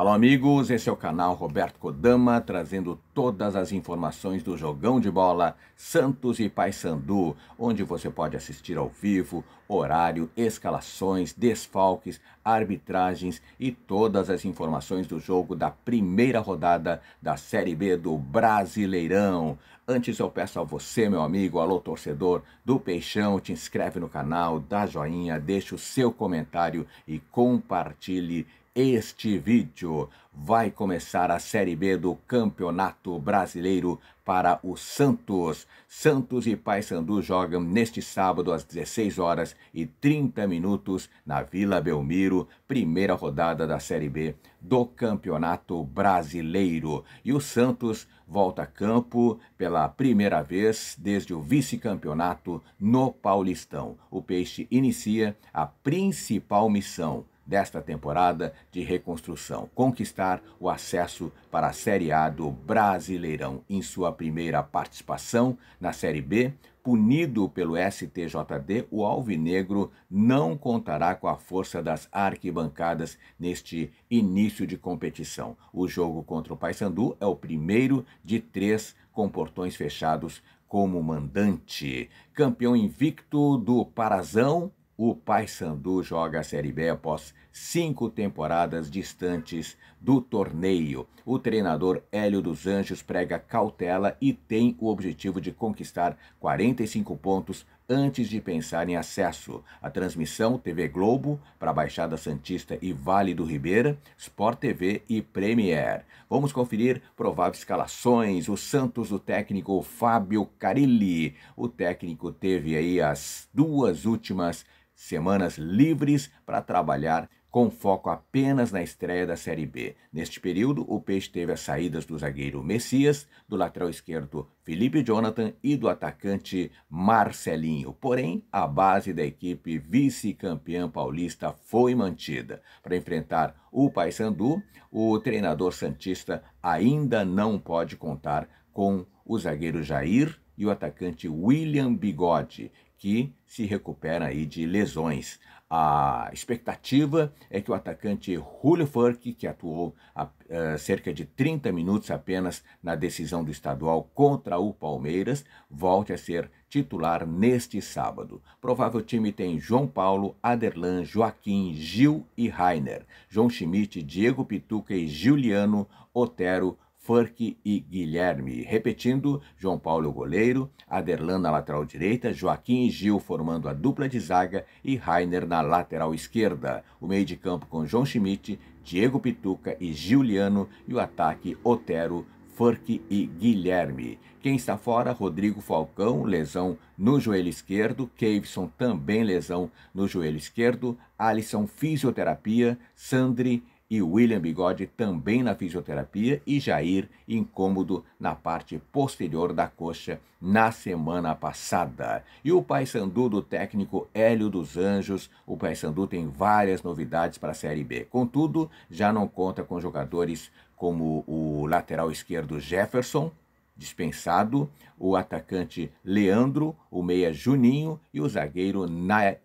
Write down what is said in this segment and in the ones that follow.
Alô, amigos, esse é o canal Roberto Kodama, trazendo todas as informações do Jogão de Bola Santos e Paysandu, onde você pode assistir ao vivo, horário, escalações, desfalques, arbitragens e todas as informações do jogo da primeira rodada da Série B do Brasileirão. Antes eu peço a você, meu amigo, alô torcedor do Peixão, te inscreve no canal, dá joinha, deixa o seu comentário e compartilhe este vídeo. Vai começar a Série B do Campeonato Brasileiro para o Santos. Santos e Paysandu jogam neste sábado às 16 horas e 30 minutos na Vila Belmiro, primeira rodada da Série B do Campeonato Brasileiro. E o Santos volta a campo pela primeira vez desde o vice-campeonato no Paulistão. O Peixe inicia a principal missão desta temporada de reconstrução, conquistar o acesso para a Série A do Brasileirão em sua primeira participação na Série B. Punido pelo STJD, o Alvinegro não contará com a força das arquibancadas neste início de competição. O jogo contra o Paysandu é o primeiro de três com portões fechados como mandante. Campeão invicto do Parazão, o Paysandu joga a Série B após cinco temporadas distantes do torneio. O treinador Hélio dos Anjos prega cautela e tem o objetivo de conquistar 45 pontos antes de pensar em acesso. A transmissão TV Globo para Baixada Santista e Vale do Ribeira, Sport TV e Premier. Vamos conferir prováveis escalações. O Santos, o técnico Fábio Carilli. O técnico teve aí as duas últimas semanas livres para trabalhar com foco apenas na estreia da Série B. Neste período, o Peixe teve as saídas do zagueiro Messias, do lateral esquerdo Felipe Jonathan e do atacante Marcelinho. Porém, a base da equipe vice-campeã paulista foi mantida. Para enfrentar o Paysandu, o treinador Santista ainda não pode contar com o zagueiro Jair e o atacante William Bigode, que se recupera aí de lesões. A expectativa é que o atacante Julio Furk, que atuou há eh, cerca de 30 minutos apenas na decisão do estadual contra o Palmeiras, volte a ser titular neste sábado. Provável time tem João Paulo, Aderlan, Joaquim, Gil e Rainer, João Schmidt, Diego Pituca e Juliano Otero Furk e Guilherme. Repetindo, João Paulo goleiro, Aderlan na lateral direita, Joaquim e Gil formando a dupla de zaga e Rainer na lateral esquerda. O meio de campo com João Schmidt, Diego Pituca e Giuliano e o ataque Otero, Furk e Guilherme. Quem está fora, Rodrigo Falcão, lesão no joelho esquerdo, Caveson também lesão no joelho esquerdo, Alisson fisioterapia, Sandri e William Bigode também na fisioterapia e Jair incômodo na parte posterior da coxa na semana passada. E o Paysandu do técnico Hélio dos Anjos, o Paysandu tem várias novidades para a Série B. Contudo, já não conta com jogadores como o lateral esquerdo Jefferson, dispensado, o atacante Leandro, o meia Juninho e o zagueiro Na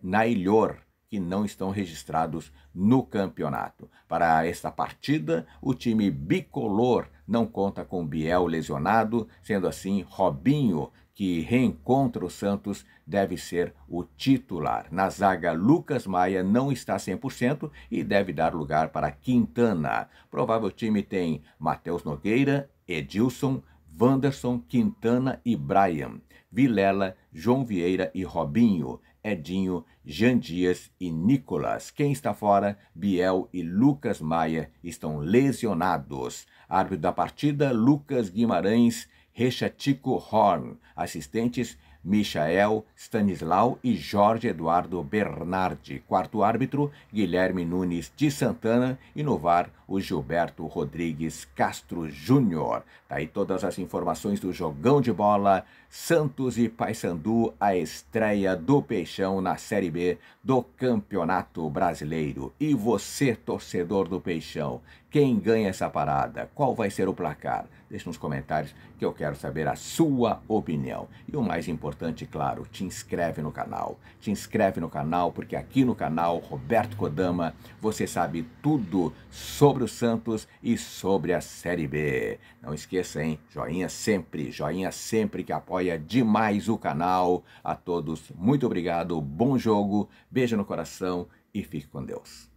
que não estão registrados no campeonato. Para esta partida, o time bicolor não conta com Biel lesionado, sendo assim, Robinho, que reencontra o Santos, deve ser o titular. Na zaga, Lucas Maia não está 100% e deve dar lugar para Quintana. Provável time tem Matheus Nogueira, Edilson, Vanderson, Quintana e Brian. Vilela, João Vieira e Robinho. Edinho, Jean Dias e Nicolas. Quem está fora? Biel e Lucas Maia estão lesionados. Árbitro da partida, Lucas Guimarães, Rechatico Horn. Assistentes, Michael Stanislau e Jorge Eduardo Bernardi. Quarto árbitro, Guilherme Nunes de Santana e no VAR, o Gilberto Rodrigues Castro Júnior. Tá aí todas as informações do jogão de bola Santos e Paysandu, a estreia do Peixão na Série B do Campeonato Brasileiro. E você, torcedor do Peixão, quem ganha essa parada? Qual vai ser o placar? Deixe nos comentários que eu quero saber a sua opinião. E o mais importante importante, claro, te inscreve no canal. Te inscreve no canal porque aqui no canal Roberto Kodama você sabe tudo sobre o Santos e sobre a Série B. Não esqueça, hein? Joinha sempre, joinha sempre que apoia demais o canal. A todos, muito obrigado, bom jogo, beijo no coração e fique com Deus.